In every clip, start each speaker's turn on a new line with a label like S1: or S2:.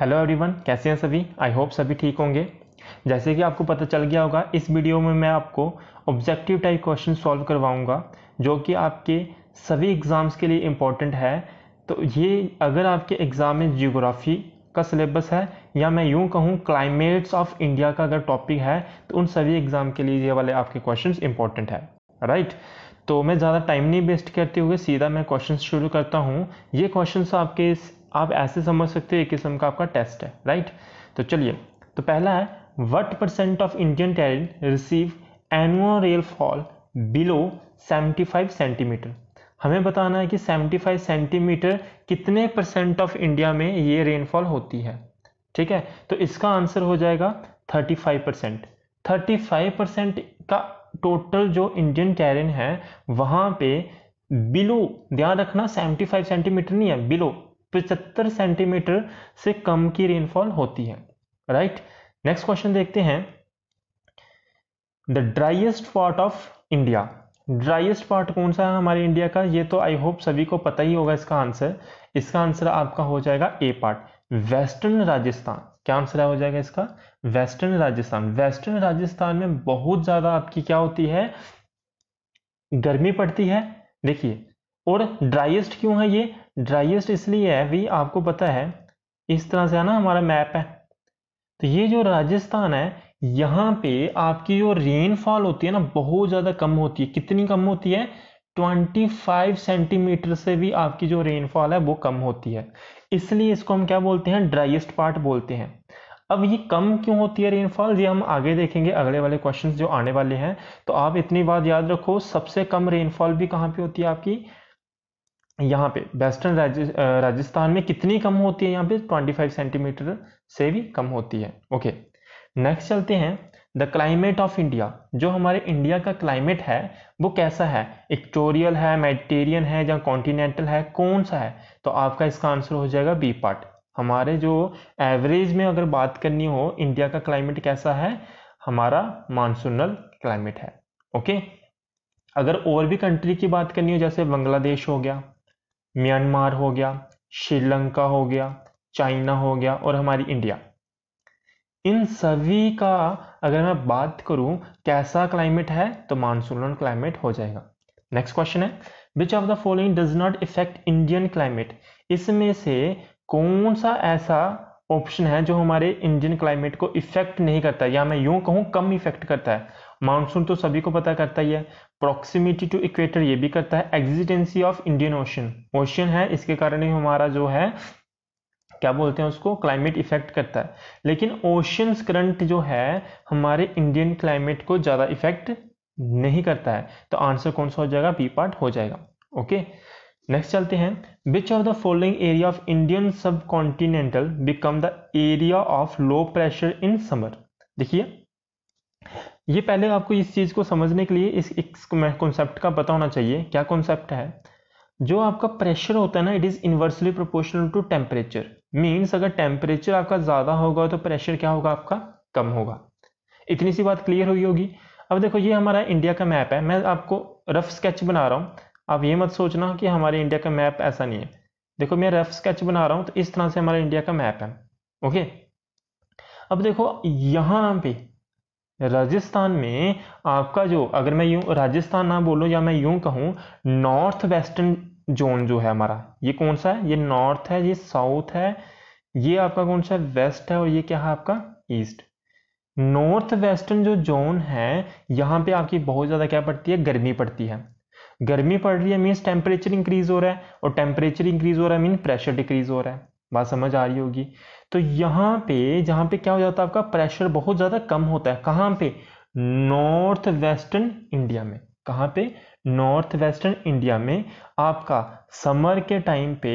S1: Hello everyone कैसे हैं सभी आई होप सभी ठीक होंगे जैसे कि आपको पता चल गया होगा इस वीडियो में मैं आपको ऑब्जेक्टिव टाइप क्वेश्चन सॉल्व करवाऊंगा जो कि आपके सभी एग्ज़ाम्स के लिए इम्पॉर्टेंट है तो ये अगर आपके एग्ज़ाम में जियोग्राफी का सिलेबस है या मैं यूँ कहूँ क्लाइमेट्स ऑफ इंडिया का अगर टॉपिक है तो उन सभी एग्ज़ाम के लिए ये वाले आपके क्वेश्चन इंपॉर्टेंट है राइट right? तो मैं ज़्यादा टाइम नहीं वेस्ट करते हुए सीधा मैं क्वेश्चन शुरू करता हूँ ये क्वेश्चन आपके आप ऐसे समझ सकते हो एक किस्म का आपका टेस्ट है राइट तो चलिए तो पहला है what percent of Indian talent receive annual fall below 75 centimetre हमें बताना है कि 75 सेंटीमीटर कितने परसेंट ऑफ इंडिया में ये रेनफॉल होती है ठीक है तो इसका आंसर हो जाएगा 35 परसेंट थर्टी परसेंट का टोटल जो इंडियन टेरिन है वहाँ पे बिलो ध्यान रखना 75 सेंटीमीटर नहीं है बिलो पिछहत्तर सेंटीमीटर से कम की रेनफॉल होती है राइट नेक्स्ट क्वेश्चन देखते हैं the driest part of India driest part कौन सा है हमारे इंडिया का ये तो आई होप सभी को पता ही होगा इसका आंसर इसका आंसर आपका हो जाएगा ए पार्ट वेस्टर्न राजस्थान क्या आंसर हो जाएगा इसका वेस्टर्न राजस्थान वेस्टर्न राजस्थान में बहुत ज्यादा आपकी क्या होती है गर्मी पड़ती है देखिए और ड्राइएस्ट क्यों है ये ड्राइएस्ट इसलिए है भी आपको पता है इस तरह से है ना हमारा मैप है तो ये जो राजस्थान है यहाँ पे आपकी जो रेनफॉल होती है ना बहुत ज़्यादा कम होती है कितनी कम होती है 25 सेंटीमीटर से भी आपकी जो रेनफॉल है वो कम होती है इसलिए इसको हम क्या बोलते हैं ड्राइएस्ट पार्ट बोलते हैं अब ये कम क्यों होती है रेनफॉल ये हम आगे देखेंगे अगले वाले क्वेश्चन जो आने वाले हैं तो आप इतनी बात याद रखो सबसे कम रेनफॉल भी कहाँ पे होती है आपकी यहाँ पे वेस्टर्न राजस्थान में कितनी कम होती है यहाँ पे 25 सेंटीमीटर से भी कम होती है ओके नेक्स्ट चलते हैं द क्लाइमेट ऑफ इंडिया जो हमारे इंडिया का क्लाइमेट है वो कैसा है इक्टोरियल है मेडिटेरियन है या कॉन्टिनेंटल है कौन सा है तो आपका इसका आंसर हो जाएगा बी पार्ट हमारे जो एवरेज में अगर बात करनी हो इंडिया का क्लाइमेट कैसा है हमारा मानसूनल क्लाइमेट है ओके अगर और भी कंट्री की बात करनी हो जैसे बांग्लादेश हो गया म्यांमार हो गया श्रीलंका हो गया चाइना हो गया और हमारी इंडिया इन सभी का अगर मैं बात करूं कैसा क्लाइमेट है तो मानसून क्लाइमेट हो जाएगा नेक्स्ट क्वेश्चन है which of the following does not effect Indian climate इसमें से कौन सा ऐसा ऑप्शन है जो हमारे इंडियन क्लाइमेट को इफेक्ट नहीं करता या मैं यूं कहूं कम इफेक्ट करता है मानसून तो सभी को पता करता ही है प्रॉक्सिमिटी टू इक्वेटर ये भी करता है existence of Indian ocean ocean है इसके कारण ही हमारा जो है क्या बोलते हैं उसको क्लाइमेट इफेक्ट करता है लेकिन ओशन करंट जो है हमारे इंडियन क्लाइमेट को ज़्यादा इफेक्ट नहीं करता है तो आंसर कौन सा हो जाएगा बी पार्ट हो जाएगा ओके नेक्स्ट चलते हैं which of the following area of Indian subcontinental become the area of low pressure in summer देखिए ये पहले आपको इस चीज़ को समझने के लिए इस कॉन्सेप्ट का पता होना चाहिए क्या कॉन्सेप्ट है जो आपका प्रेशर होता है ना it is inversely proportional to temperature means अगर टेम्परेचर आपका ज़्यादा होगा तो प्रेशर क्या होगा आपका कम होगा इतनी सी बात क्लियर हुई होगी अब देखो ये हमारा इंडिया का मैप है मैं आपको रफ स्केच बना रहा हूँ आप ये मत सोचना कि हमारे इंडिया का मैप ऐसा नहीं है देखो मैं रफ स्केच बना रहा हूँ तो इस तरह से हमारा इंडिया का मैप है ओके अब देखो यहाँ पे राजस्थान में आपका जो अगर मैं यूं राजस्थान ना बोलूं या मैं यूं कहूं नॉर्थ वेस्टर्न जोन जो है हमारा ये कौन सा है ये नॉर्थ है ये साउथ है ये आपका कौन सा है वेस्ट है और ये क्या है आपका ईस्ट नॉर्थ वेस्टर्न जो जोन है यहाँ पे आपकी बहुत ज़्यादा क्या पड़ती है गर्मी पड़ती है गर्मी पड़ रही है मीन्स टेम्परेचर इंक्रीज हो रहा है और टेम्परेचर इंक्रीज हो रहा है मीन प्रेशर डिक्रीज हो रहा है बात समझ आ रही होगी तो यहाँ पे जहाँ पे क्या हो जाता है आपका प्रेशर बहुत ज़्यादा कम होता है कहाँ पे नॉर्थ वेस्टर्न इंडिया में कहाँ पे नॉर्थ वेस्टर्न इंडिया में आपका समर के टाइम पे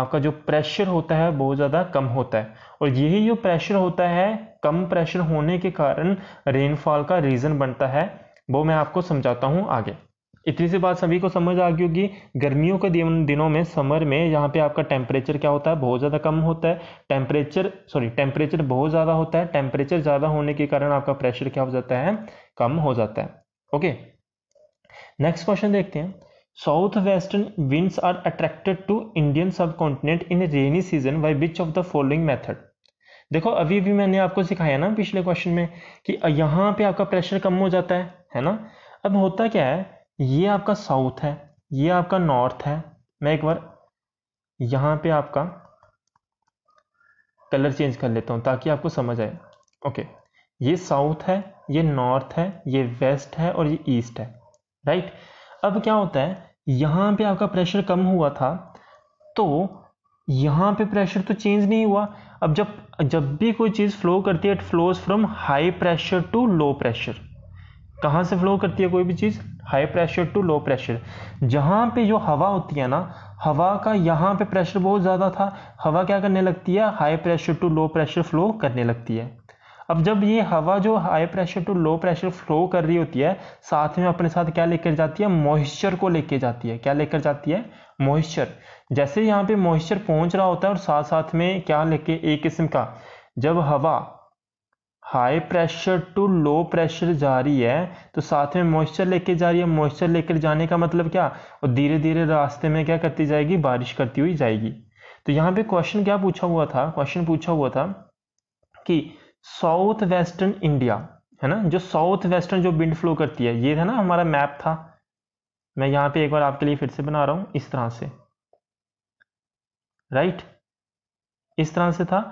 S1: आपका जो प्रेशर होता है बहुत ज़्यादा कम होता है और यही जो प्रेशर होता है कम प्रेशर होने के कारण रेनफॉल का रीज़न बनता है वो मैं आपको समझाता हूँ आगे इतनी सी बात सभी को समझ आ गई होगी गर्मियों के दिन, दिनों में समर में यहाँ पे आपका टेम्परेचर क्या होता है बहुत ज़्यादा कम होता है टेम्परेचर सॉरी टेम्परेचर बहुत ज़्यादा होता है टेम्परेचर ज़्यादा होने के कारण आपका प्रेशर क्या हो जाता है कम हो जाता है ओके नेक्स्ट क्वेश्चन देखते हैं south western winds are attracted to Indian subcontinent in rainy season by which of the following method देखो अभी भी मैंने आपको सिखाया ना पिछले क्वेश्चन में कि यहाँ पे आपका प्रेशर कम हो जाता है है ना अब होता क्या है ये आपका साउथ है ये आपका नॉर्थ है मैं एक बार यहाँ पे आपका कलर चेंज कर लेता हूँ ताकि आपको समझ आए ओके ये साउथ है ये नॉर्थ है ये वेस्ट है और ये ईस्ट है राइट अब क्या होता है यहाँ पे आपका प्रेशर कम हुआ था तो यहाँ पे प्रेशर तो चेंज नहीं हुआ अब जब जब भी कोई चीज़ फ्लो करती है it flows from high pressure to low pressure कहाँ से फ्लो करती है कोई भी चीज़ high pressure to low pressure जहाँ पे जो हवा होती है ना हवा का यहाँ पे प्रेशर बहुत ज़्यादा था हवा क्या करने लगती है high pressure to low pressure flow करने लगती है अब जब ये हवा जो high pressure to low pressure flow कर रही होती है साथ में अपने साथ क्या लेकर जाती है मॉइस्चर को लेकर जाती है क्या लेकर जाती है मॉइस्चर जैसे यहाँ पे मॉइस्चर पहुँच रहा होता है और साथ साथ में क्या लेके एक किस्म का जब हवा high pressure to low pressure जा रही है तो साथ में मॉइस्चर लेके जा रही है मॉइस्चर लेकर जाने का मतलब क्या और धीरे धीरे रास्ते में क्या करती जाएगी बारिश करती हुई जाएगी तो यहाँ पे क्वेश्चन क्या पूछा हुआ था क्वेश्चन पूछा हुआ था कि साउथ वेस्टर्न इंडिया है ना जो साउथ वेस्टर्न जो विंड फ्लो करती है ये था ना हमारा मैप था मैं यहाँ पे एक बार आपके लिए फिर से बना रहा हूँ इस तरह से राइट इस तरह से था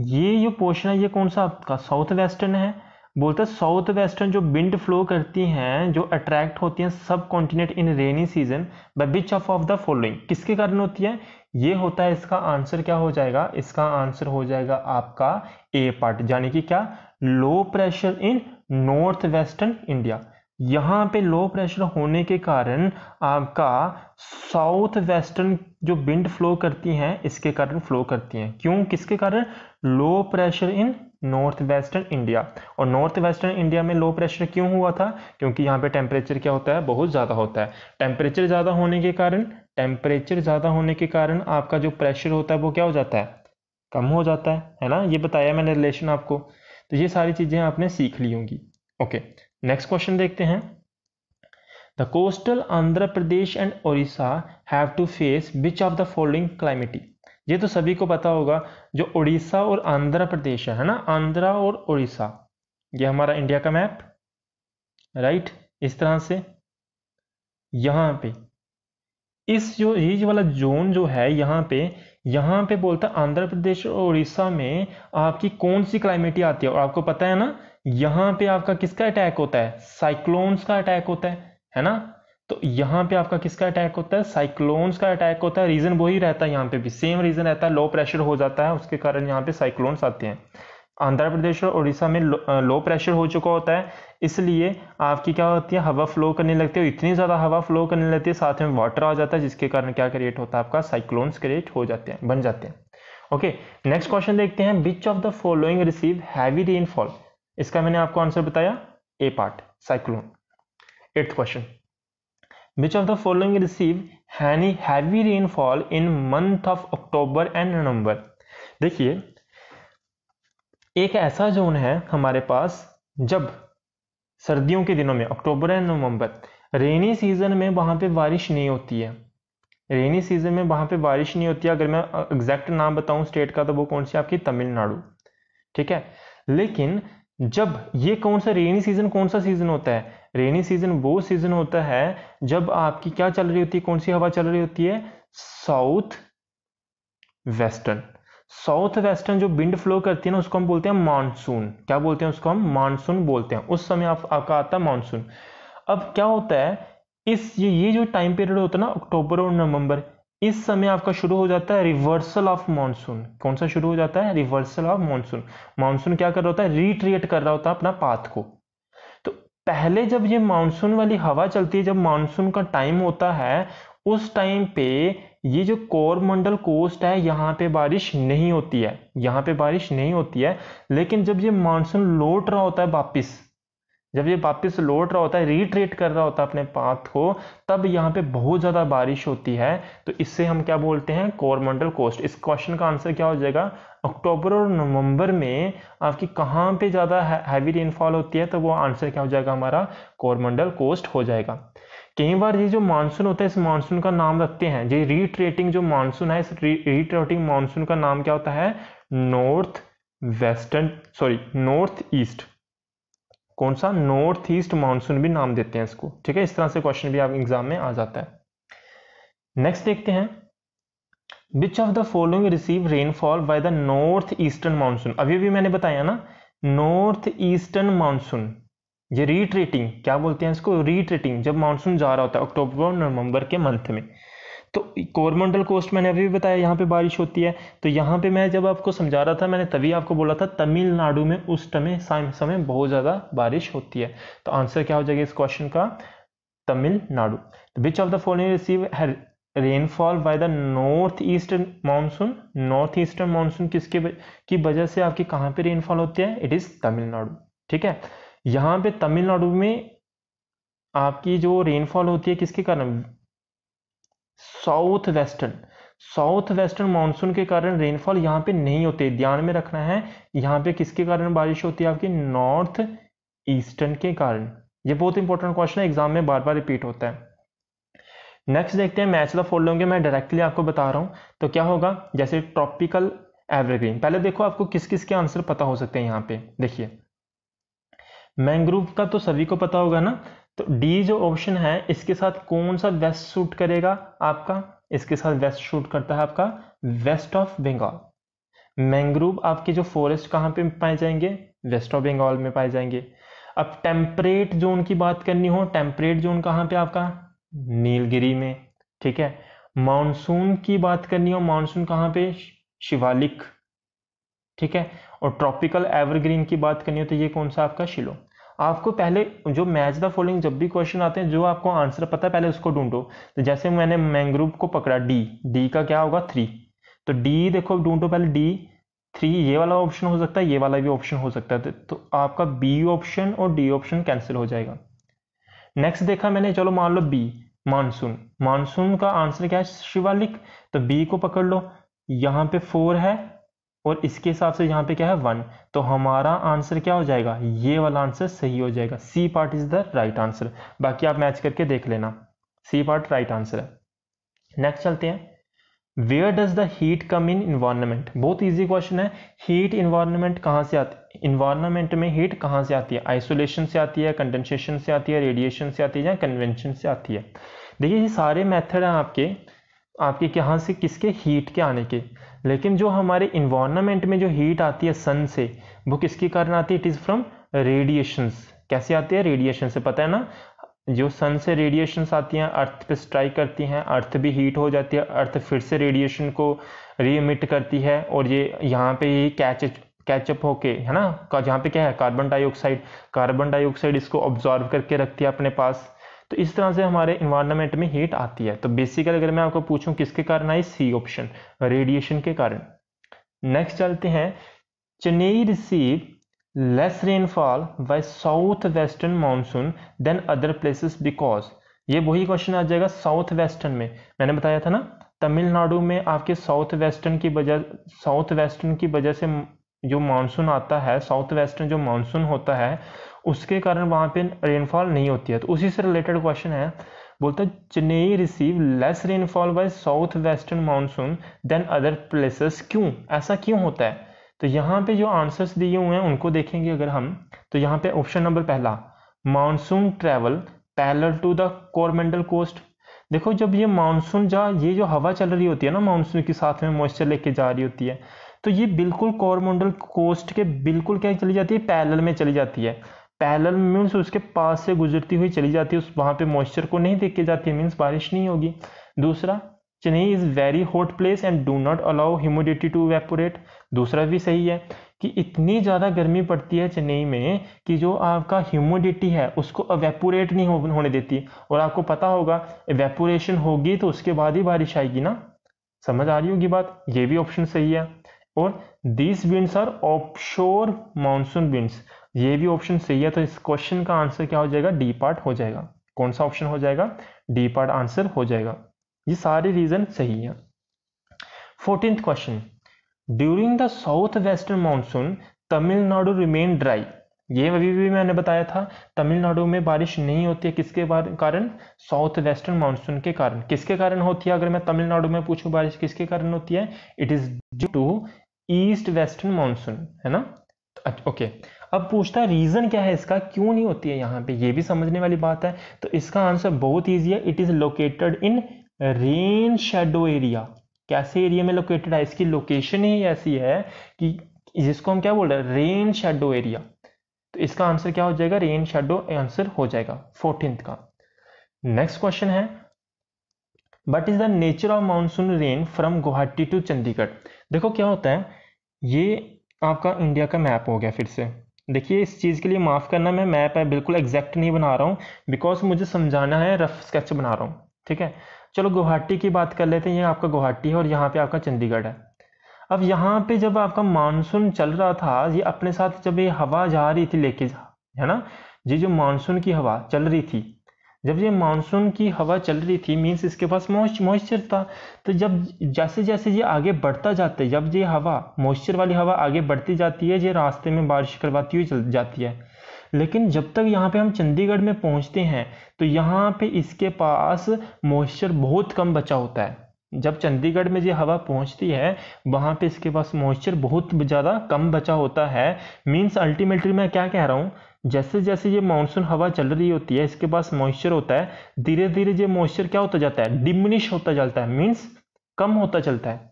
S1: ये जो पोर्शन है ये कौन सा आपका साउथ वेस्टर्न है बोलते हैं साउथ वेस्टर्न जो विंड फ्लो करती हैं जो अट्रैक्ट होती हैं subcontinent in rainy season by which of of the following किसके कारण होती है ये होता है इसका आंसर क्या हो जाएगा इसका आंसर हो जाएगा आपका ए पार्ट यानी कि क्या low pressure in north western India यहाँ पे लो प्रेशर होने के कारण आपका साउथ वेस्टर्न जो विंड फ्लो करती हैं इसके कारण फ्लो करती हैं क्यों किसके कारण low pressure in north western India और नॉर्थ वेस्टर्न इंडिया में लो प्रेशर क्यों हुआ था क्योंकि यहाँ पे टेम्परेचर क्या होता है बहुत ज़्यादा होता है टेम्परेचर ज़्यादा होने के कारण टेम्परेचर ज़्यादा होने के कारण आपका जो प्रेशर होता है वो क्या हो जाता है कम हो जाता है है ना ये बताया मैंने रिलेशन आपको तो ये सारी चीज़ें आपने सीख ली होंगी ओके नेक्स्ट क्वेश्चन देखते हैं the coastal Andhra Pradesh and Odisha have to face which of the following climatic ये तो सभी को पता होगा जो उड़ीसा और आंध्र प्रदेश है ना आंध्र और उड़ीसा ये हमारा इंडिया का मैप राइट इस तरह से यहां पे इस जो ये वाला जोन जो है यहां पे यहां पे बोलता है आंध्र प्रदेश और उड़ीसा में आपकी कौन सी क्लाइमेटी आती है और आपको पता है ना यहां पे आपका किसका अटैक होता है साइक्लोन्स का अटैक होता है है ना तो यहां पे आपका किसका अटैक होता है साइक्लोन्स का अटैक होता है रीजन वही रहता है यहाँ पे भी सेम रीजन रहता है लो प्रेशर हो जाता है उसके कारण यहाँ पे साइक्लोन्स आते हैं आंध्र प्रदेश और उड़ीसा में लो, लो प्रेशर हो चुका होता है इसलिए आपकी क्या होती है हवा फ्लो करने लगती है इतनी ज़्यादा हवा फ्लो करने लगती है साथ में वाटर आ जाता है जिसके कारण क्या क्रिएट होता है आपका साइक्लोन्स क्रिएट हो जाते हैं बन जाते हैं ओके नेक्स्ट क्वेश्चन देखते हैं which of the following receive heavy rainfall इसका मैंने आपको आंसर बताया A part cyclone eighth question which of the following receive heavy heavy rainfall in month of October and November देखिए एक ऐसा जोन है हमारे पास जब सर्दियों के दिनों में अक्टूबर एंड नवंबर रेनी सीजन में वहां पे बारिश नहीं होती है रेनी सीजन में वहां पे बारिश नहीं होती है अगर मैं एग्जैक्ट नाम बताऊं स्टेट का तो वो कौन सी आपकी तमिलनाडु ठीक है लेकिन जब ये कौन सा रेनी सीजन कौन सा सीजन होता है रेनी सीजन वो सीजन होता है जब आपकी क्या चल रही होती है कौन सी हवा चल रही होती है साउथ वेस्टर्न साउथ वेस्टर्न जो विंड फ्लो करती है ना उसको हम बोलते हैं मानसून क्या बोलते हैं उसको हम मानसून बोलते हैं उस समय आप, आपका आता है मानसून अब क्या होता है इस ये ये जो टाइम पीरियड होता है ना अक्टूबर और नवंबर इस समय आपका शुरू हो जाता है रिवर्सल ऑफ मानसून कौन सा शुरू हो जाता है रिवर्सल ऑफ मानसून मानसून क्या कर रहा होता है रिट्रिएट कर रहा होता है अपना पाथ को तो पहले जब ये मानसून वाली हवा चलती है जब मानसून का टाइम होता है उस टाइम पे ये जो कोरमंडल कोस्ट है यहाँ पे बारिश नहीं होती है यहाँ पे बारिश नहीं होती है लेकिन जब ये मानसून लौट रहा होता है वापिस जब ये वापस लौट रहा होता है रिट्रेट कर रहा होता है अपने पाथ को तब यहाँ पे बहुत ज़्यादा बारिश होती है तो इससे हम क्या बोलते हैं कोरमंडल कोस्ट इस क्वेश्चन का आंसर क्या हो जाएगा अक्टूबर और नवंबर में आपकी कहाँ पे ज़्यादा हैवी रेनफॉल होती है तो वो आंसर क्या हो जाएगा हमारा कोरमंडल कोस्ट हो जाएगा कई बार ये जो मानसून होता है इस मानसून का नाम रखते हैं ये रिट्रेटिंग जो मानसून है इस रिट्रेटिंग मानसून का नाम क्या होता है north western sorry north east कौन सा नॉर्थ ईस्ट मानसून भी नाम देते हैं इसको ठीक है इस तरह से क्वेश्चन भी आप एग्जाम में आ जाता है नेक्स्ट देखते हैं which of the following receive rainfall by the north eastern monsoon अभी भी मैंने बताया ना नॉर्थ ईस्टर्न मानसून ये रीट्रेटिंग क्या बोलते हैं इसको रीट्रेटिंग जब मानसून जा रहा होता है अक्टूबर और नवंबर के मंथ में तो कोरमंडल कोस्ट मैंने अभी भी बताया यहाँ पे बारिश होती है तो यहाँ पे मैं जब आपको समझा रहा था मैंने तभी आपको बोला था तमिलनाडु में उस समय समय बहुत ज़्यादा बारिश होती है तो आंसर क्या हो जाएगा इस क्वेश्चन का Tamil Nadu which of the following receive rainfall by the north eastern monsoon north eastern monsoon किसके की वजह से आपकी कहाँ पे रेनफॉल होती है इट इज तमिलनाडु ठीक है यहाँ पे तमिलनाडु में आपकी जो रेनफॉल होती है किसके कारण south western south western monsoon के कारण रेनफॉल यहाँ पे नहीं होते ध्यान में रखना है यहाँ पे किसके कारण बारिश होती है आपकी नॉर्थ ईस्टर्न के कारण ये बहुत इंपॉर्टेंट क्वेश्चन है एग्जाम में बार बार रिपीट होता है नेक्स्ट देखते हैं मैच ऑफ फोल्ड होंगे मैं डायरेक्टली आपको बता रहा हूँ तो क्या होगा जैसे ट्रॉपिकल एवरग्रीन पहले देखो आपको किस किस के आंसर पता हो सकते हैं यहाँ पे देखिए मैंग्रोव का तो सभी को पता होगा ना तो डी जो ऑप्शन है इसके साथ कौन सा वेस्ट सूट करेगा आपका इसके साथ वेस्ट सूट करता है आपका वेस्ट ऑफ बंगाल मैंग्रोव आपके जो फॉरेस्ट कहाँ पे पाए जाएंगे वेस्ट ऑफ बंगाल में पाए जाएंगे अब टेम्परेट जोन की बात करनी हो टेम्परेट जोन कहाँ पे आपका नीलगिरी में ठीक है मानसून की बात करनी हो मानसून कहाँ पे शिवालिक ठीक है और ट्रॉपिकल एवरग्रीन की बात करनी हो तो ये कौन सा आपका शिलोंग आपको पहले जो मैच द फॉलोइंग जब भी क्वेश्चन आते हैं जो आपको आंसर पता है पहले उसको ढूंढो तो जैसे मैंने मैंग्रोव को पकड़ा डी डी का क्या होगा थ्री तो डी देखो ढूंढो पहले डी थ्री ये वाला ऑप्शन हो सकता है ये वाला भी ऑप्शन हो सकता है तो आपका बी ऑप्शन और डी ऑप्शन कैंसिल हो जाएगा नेक्स्ट देखा मैंने चलो मान लो बी मानसून मानसून का आंसर क्या है शिवालिक तो बी को पकड़ लो यहाँ पे फोर है और इसके हिसाब से यहाँ पे क्या है वन तो हमारा आंसर क्या हो जाएगा ये वाला आंसर सही हो जाएगा C part is the right answer बाकी आप मैच करके देख लेना सी पार्ट राइट आंसर है नेक्स्ट चलते हैं where does the heat come in environment बहुत ईजी क्वेश्चन है हीट इन्वायरमेंट कहाँ से आती है इन्वायरमेंट में हीट कहाँ से आती है आइसोलेशन से आती है कंडेंसेशन से आती है रेडिएशन से आती है या कन्वेंशन से आती है देखिए ये सारे मेथड हैं आपके आपके कहाँ से किसके हीट के आने के लेकिन जो हमारे इन्वायरमेंट में जो हीट आती है सन से वो किसके कारण आती है इट इज़ फ्रॉम रेडिएशंस कैसे आती है रेडिएशन से पता है ना जो सन से रेडिएशंस आती हैं अर्थ पे स्ट्राइक करती हैं अर्थ भी हीट हो जाती है अर्थ फिर से रेडिएशन को रीमिट करती है और ये यहाँ पे ही कैच कैचअप होके है ना जहाँ पे क्या है कार्बन डाइऑक्साइड कार्बन डाइऑक्साइड इसको ऑब्जॉर्व करके रखती है अपने पास तो इस तरह से हमारे इन्वायरमेंट में हीट आती है तो बेसिकली अगर मैं आपको पूछूं किसके कारण आई सी ऑप्शन रेडिएशन के कारण नेक्स्ट चलते हैं Chennai receive less rainfall by south western monsoon than other places because ये वही क्वेश्चन आ जाएगा साउथ वेस्टर्न में मैंने बताया था ना तमिलनाडु में आपके साउथ वेस्टर्न की वजह साउथ वेस्टर्न की वजह से जो मानसून आता है साउथ वेस्टर्न जो मानसून होता है उसके कारण वहाँ पे रेनफॉल नहीं होती है तो उसी से रिलेटेड क्वेश्चन है बोलता है Chennai receive less rainfall by south western monsoon than other places क्यों ऐसा क्यों होता है तो यहाँ पे जो आंसर्स दिए हुए हैं उनको देखेंगे अगर हम तो यहाँ पे ऑप्शन नंबर पहला monsoon travel parallel to the Coromandel coast देखो जब ये मानसून जा ये जो हवा चल रही होती है ना मानसून के साथ में मॉइस्चर लेके जा रही होती है तो ये बिल्कुल कोरमंडल कोस्ट के बिल्कुल क्या चली जाती है पैरल में चली जाती है पैरल मीन्स उसके पास से गुजरती हुई चली जाती है उस वहाँ पे मॉइस्चर को नहीं देख के जाती है मीन्स बारिश नहीं होगी दूसरा Chennai is very hot place and do not allow humidity to evaporate दूसरा भी सही है कि इतनी ज़्यादा गर्मी पड़ती है चेन्नई में कि जो आपका ह्यूमिडिटी है उसको अवेपोरेट नहीं हो, होने देती और आपको पता होगा एवेपोरेशन होगी तो उसके बाद ही बारिश आएगी ना समझ आ रही होगी बात ये भी ऑप्शन सही है और this winds are offshore monsoon winds ये भी ऑप्शन सही है तो इस क्वेश्चन का आंसर क्या हो जाएगा डी पार्ट हो जाएगा कौन सा ऑप्शन हो जाएगा डी पार्ट आंसर हो जाएगा ये सारे रीजन सही है fourteen question during the south western monsoon Tamil Nadu remain dry ये अभी भी मैंने बताया था तमिलनाडु में बारिश नहीं होती है किसके कारण साउथ वेस्टर्न मानसून के कारण किसके कारण होती है अगर मैं तमिलनाडु में पूछूं बारिश किसके कारण होती है it is due to east western monsoon है ना तो ओके अब पूछता है रीज़न क्या है इसका क्यों नहीं होती है यहां पे ये भी समझने वाली बात है तो इसका आंसर बहुत ईजी है it is located in rain shadow area कैसे एरिया में लोकेटेड है इसकी लोकेशन ही ऐसी है कि जिसको हम क्या बोल रहे हैं रेन शेडो एरिया तो इसका आंसर क्या हो जाएगा रेन शेडो आंसर हो जाएगा फोर्टीन का नेक्स्ट क्वेश्चन है what is the nature of monsoon rain from Guwahati to Chandigarh देखो क्या होता है ये आपका इंडिया का मैप हो गया फिर से देखिए इस चीज़ के लिए माफ़ करना मैं मैप है बिल्कुल एग्जैक्ट नहीं बना रहा हूँ बिकॉज मुझे समझाना है रफ स्केच बना रहा हूँ ठीक है चलो गुवाहाटी की बात कर लेते हैं ये आपका गुवाहाटी है और यहाँ पे आपका चंडीगढ़ है अब यहाँ पे जब आपका मानसून चल रहा था ये अपने साथ जब ये हवा जा रही थी लेके है ना ये जो मानसून की हवा चल रही थी जब ये मानसून की हवा चल रही थी मीन्स इसके पास मॉइस्चर था तो जब जैसे जैसे ये आगे बढ़ता जाता है जब ये हवा मॉइस्चर वाली हवा आगे बढ़ती जाती है ये रास्ते में बारिश करवाती हुई चल जाती है लेकिन जब तक यहाँ पे हम चंडीगढ़ में पहुँचते हैं तो यहाँ पे इसके पास मॉइस्चर बहुत कम बचा होता है जब चंडीगढ़ में ये हवा पहुंचती है वहाँ पे इसके पास मॉइस्चर बहुत ज़्यादा कम बचा होता है मीन्स अल्टीमेटली मैं क्या कह रहा हूँ जैसे जैसे ये मानसून हवा चल रही होती है इसके पास मॉइस्चर होता है धीरे धीरे ये मॉइस्चर क्या होता जाता है डिमिनिश होता चलता है मीन्स कम होता चलता है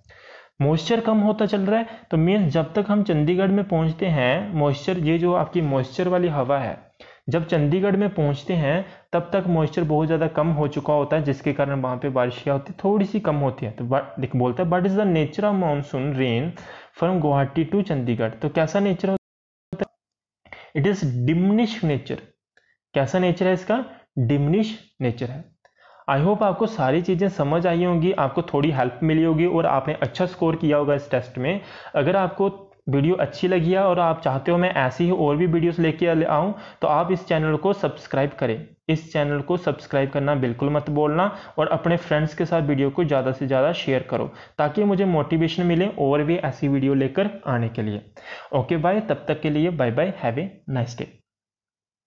S1: मॉइस्चर कम होता चल रहा है तो मीन्स जब तक हम चंडीगढ़ में पहुंचते हैं मॉइस्चर ये जो आपकी मॉइस्चर वाली हवा है जब चंडीगढ़ में पहुंचते हैं तब तक मॉइस्चर बहुत ज़्यादा कम हो चुका होता है जिसके कारण वहाँ पे बारिश क्या होती है थोड़ी सी कम होती है तो बट बोलता है but is the nature of monsoon rain from Guwahati to Chandigarh तो कैसा nature it is diminish nature कैसा नेचर है इसका डिमनिश नेचर है आई होप आपको सारी चीज़ें समझ आई होंगी आपको थोड़ी हेल्प मिली होगी और आपने अच्छा स्कोर किया होगा इस टेस्ट में अगर आपको वीडियो अच्छी लगी है और आप चाहते हो मैं ऐसी ही और भी वीडियोस लेके आऊँ तो आप इस चैनल को सब्सक्राइब करें इस चैनल को सब्सक्राइब करना बिल्कुल मत बोलना और अपने फ्रेंड्स के साथ वीडियो को ज़्यादा से ज़्यादा शेयर करो ताकि मुझे मोटिवेशन मिले और भी ऐसी वीडियो लेकर आने के लिए ओके बाय तब तक के लिए bye bye have a nice day